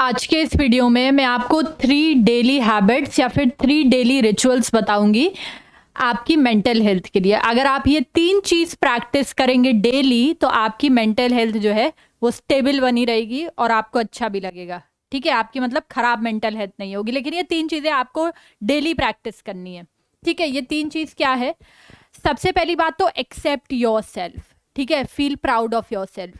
आज के इस वीडियो में मैं आपको थ्री डेली हैबिट्स या फिर थ्री डेली रिचुअल्स बताऊंगी आपकी मेंटल हेल्थ के लिए अगर आप ये तीन चीज प्रैक्टिस करेंगे डेली तो आपकी मेंटल हेल्थ जो है वो स्टेबल बनी रहेगी और आपको अच्छा भी लगेगा ठीक है आपकी मतलब खराब मेंटल हेल्थ नहीं होगी लेकिन ये तीन चीजें आपको डेली प्रैक्टिस करनी है ठीक है ये तीन चीज क्या है सबसे पहली बात तो एक्सेप्ट योर सेल्फ ठीक है feel proud of yourself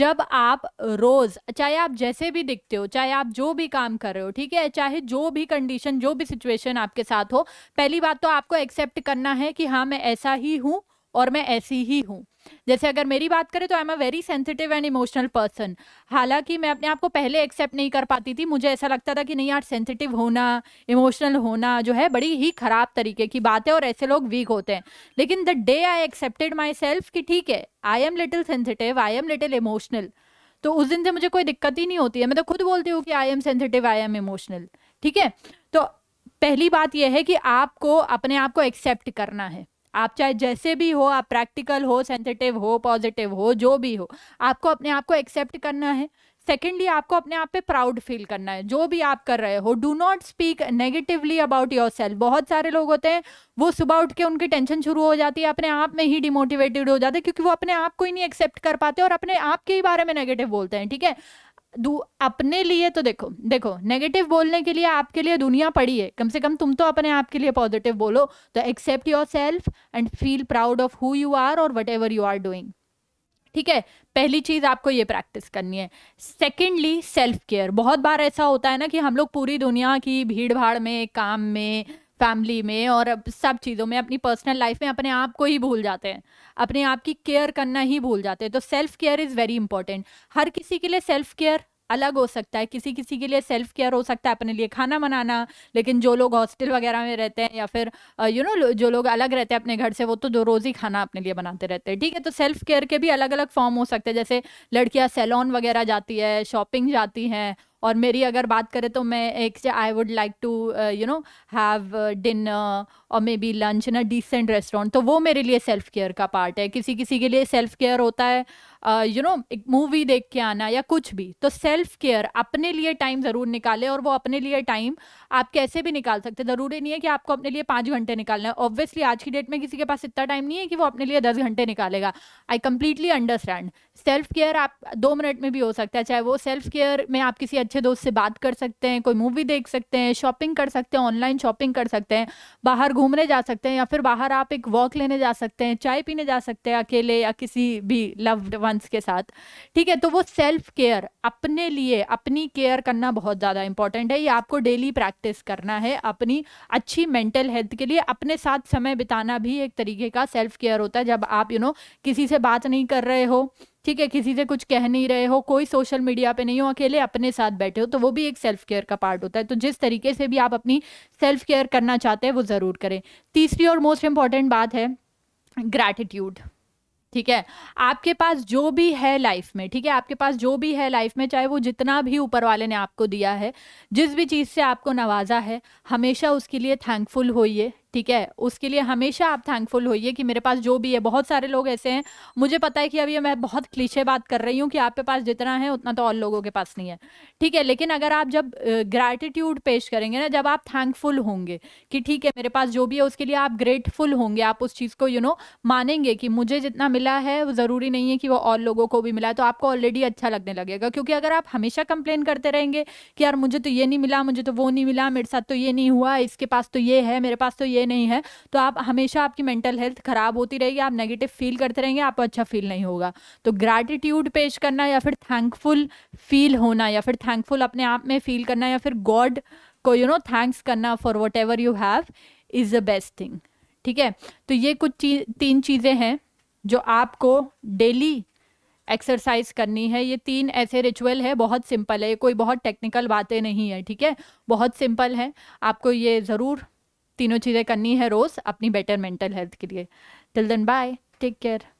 जब आप रोज चाहे आप जैसे भी दिखते हो चाहे आप जो भी काम कर रहे हो ठीक है चाहे जो भी कंडीशन जो भी सिचुएशन आपके साथ हो पहली बात तो आपको एक्सेप्ट करना है कि हाँ मैं ऐसा ही हूँ और मैं ऐसी ही हूँ जैसे अगर मेरी बात करें तो I am a very sensitive and emotional person हालांकि मैं अपने आप को पहले एक्सेप्ट नहीं कर पाती थी मुझे ऐसा लगता था कि नहीं यार सेंसिटिव होना इमोशनल होना जो है बड़ी ही ख़राब तरीके की बात है और ऐसे लोग वीक होते हैं लेकिन the day I accepted myself कि ठीक है I am little sensitive I am little emotional तो उस दिन से मुझे कोई दिक्कत ही नहीं होती है मैं तो खुद बोलती हूँ कि I am sensitive I am emotional ठीक है तो पहली बात यह है कि आपको अपने आप को एक्सेप्ट करना है आप चाहे जैसे भी हो आप प्रैक्टिकल हो सेंसिटिव हो पॉजिटिव हो जो भी हो आपको अपने आप को एक्सेप्ट करना है सेकेंडली आपको अपने आप पे प्राउड फील करना है जो भी आप कर रहे हो do not speak negatively about yourself बहुत सारे लोग होते हैं वो सुबह उठ के उनकी टेंशन शुरू हो जाती है अपने आप में ही डिमोटिवेटेड हो जाते हैं क्योंकि वो अपने आप को ही नहीं एक्सेप्ट कर पाते और अपने आप के ही बारे में नेगेटिव बोलते हैं ठीक है अपने लिए तो देखो देखो नेगेटिव बोलने के लिए आपके लिए दुनिया पड़ी है कम से कम तुम तो अपने आप के लिए पॉजिटिव बोलो तो accept yourself and feel proud of who you are और whatever you are doing ठीक है पहली चीज़ आपको ये प्रैक्टिस करनी है सेकेंडली सेल्फ केयर बहुत बार ऐसा होता है ना कि हम लोग पूरी दुनिया की भीड़ भाड़ में काम में फैमिली में और अब सब चीज़ों में अपनी पर्सनल लाइफ में अपने आप को ही भूल जाते हैं अपने आप की केयर करना ही भूल जाते हैं तो self care is very important हर किसी के लिए सेल्फ केयर अलग हो सकता है किसी किसी के लिए सेल्फ केयर हो सकता है अपने लिए खाना बनाना लेकिन जो लोग हॉस्टल वगैरह में रहते हैं या फिर यू नो जो लोग अलग रहते हैं अपने घर से वो तो दो रोज़ ही खाना अपने लिए बनाते रहते हैं ठीक है तो सेल्फ केयर के भी अलग अलग फॉर्म हो सकते हैं जैसे लड़कियाँ सैलॉन वगैरह जाती है शॉपिंग जाती हैं और मेरी अगर बात करें तो मैं एक I would like to you know have dinner और maybe lunch in a decent restaurant तो वो मेरे लिए सेल्फ केयर का पार्ट है किसी किसी के लिए सेल्फ केयर होता है यू नो एक मूवी देख के आना या कुछ भी तो सेल्फ केयर अपने लिए टाइम ज़रूर निकालें और वो अपने लिए टाइम आप कैसे भी निकाल सकते हैं ज़रूरी नहीं है कि आपको अपने लिए पाँच घंटे निकालना है ऑब्वियसली आज की डेट में किसी के पास इतना टाइम नहीं है कि वो अपने लिए दस घंटे निकालेगा I completely understand self care आप दो मिनट में भी हो सकता है चाहे वो सेल्फ केयर में आप किसी अच्छे दोस्त से बात कर सकते हैं कोई मूवी देख सकते हैं शॉपिंग कर सकते हैं ऑनलाइन शॉपिंग कर सकते हैं बाहर घूमने जा सकते हैं या फिर बाहर आप एक वॉक लेने जा सकते हैं चाय पीने जा सकते हैं अकेले या किसी भी लव्ड वन वंस के साथ ठीक है तो वो सेल्फ केयर अपने लिए अपनी केयर करना बहुत ज़्यादा इंपॉर्टेंट है ये आपको डेली प्रैक्टिस करना है अपनी अच्छी मेंटल हेल्थ के लिए अपने साथ समय बिताना भी एक तरीके का सेल्फ केयर होता है जब आप यू you नो know, किसी से बात नहीं कर रहे हो ठीक है किसी से कुछ कह नहीं रहे हो कोई सोशल मीडिया पे नहीं हो अकेले अपने साथ बैठे हो तो वो भी एक सेल्फ केयर का पार्ट होता है तो जिस तरीके से भी आप अपनी सेल्फ केयर करना चाहते हैं वो ज़रूर करें तीसरी और मोस्ट इंपॉर्टेंट बात है ग्रैटिट्यूड ठीक है आपके पास जो भी है लाइफ में ठीक है आपके पास जो भी है लाइफ में चाहे वो जितना भी ऊपर वाले ने आपको दिया है जिस भी चीज़ से आपको नवाजा है हमेशा उसके लिए थैंकफुल होइए ठीक है उसके लिए हमेशा आप थैंकफुल होइए कि मेरे पास जो भी है बहुत सारे लोग ऐसे हैं मुझे पता है कि अभी मैं बहुत क्लीशे बात कर रही हूँ कि आपके पास जितना है उतना तो और लोगों के पास नहीं है ठीक है लेकिन अगर आप जब ग्रैटिट्यूड पेश करेंगे ना जब आप थैंकफुल होंगे कि ठीक है मेरे पास जो भी है उसके लिए आप ग्रेटफुल होंगे आप उस चीज़ को यू you नो know, मानेंगे कि मुझे जितना मिला है वो ज़रूरी नहीं है कि वो और लोगों को भी मिला तो आपको ऑलरेडी अच्छा लगने लगेगा क्योंकि अगर आप हमेशा कंप्लेन करते रहेंगे कि यार मुझे तो ये नहीं मिला मुझे तो वो नहीं मिला मेरे साथ तो ये नहीं हुआ इसके पास तो ये है मेरे पास तो ये ये नहीं है तो आप हमेशा आपकी मेंटल हेल्थ ख़राब होती रहेगी आप नेगेटिव फील करते रहेंगे आपको अच्छा फील नहीं होगा तो ग्रैटिट्यूड पेश करना या फिर थैंकफुल फील होना या फिर थैंकफुल अपने आप में फील करना या फिर गॉड को यू नो थैंक्स करना for whatever you have is the best thing ठीक है तो ये कुछ ची, तीन चीज़ें हैं जो आपको डेली एक्सरसाइज करनी है ये तीन ऐसे रिचुअल है बहुत सिंपल है कोई बहुत टेक्निकल बातें नहीं है ठीक है बहुत सिंपल है आपको ये ज़रूर तीनों चीज़ें करनी है रोज़ अपनी बेटर मेंटल हेल्थ के लिए till then bye take care